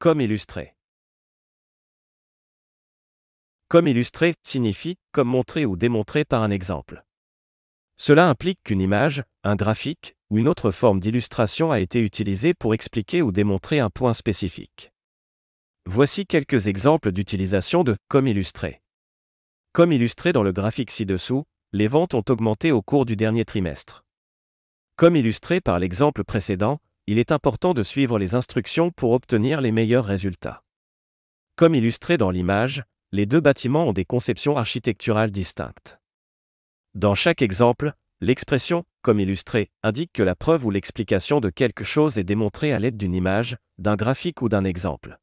Comme illustré. Comme illustré signifie comme montré ou démontré par un exemple. Cela implique qu'une image, un graphique ou une autre forme d'illustration a été utilisée pour expliquer ou démontrer un point spécifique. Voici quelques exemples d'utilisation de comme illustré. Comme illustré dans le graphique ci-dessous, les ventes ont augmenté au cours du dernier trimestre. Comme illustré par l'exemple précédent, il est important de suivre les instructions pour obtenir les meilleurs résultats. Comme illustré dans l'image, les deux bâtiments ont des conceptions architecturales distinctes. Dans chaque exemple, l'expression comme illustré indique que la preuve ou l'explication de quelque chose est démontrée à l'aide d'une image, d'un graphique ou d'un exemple.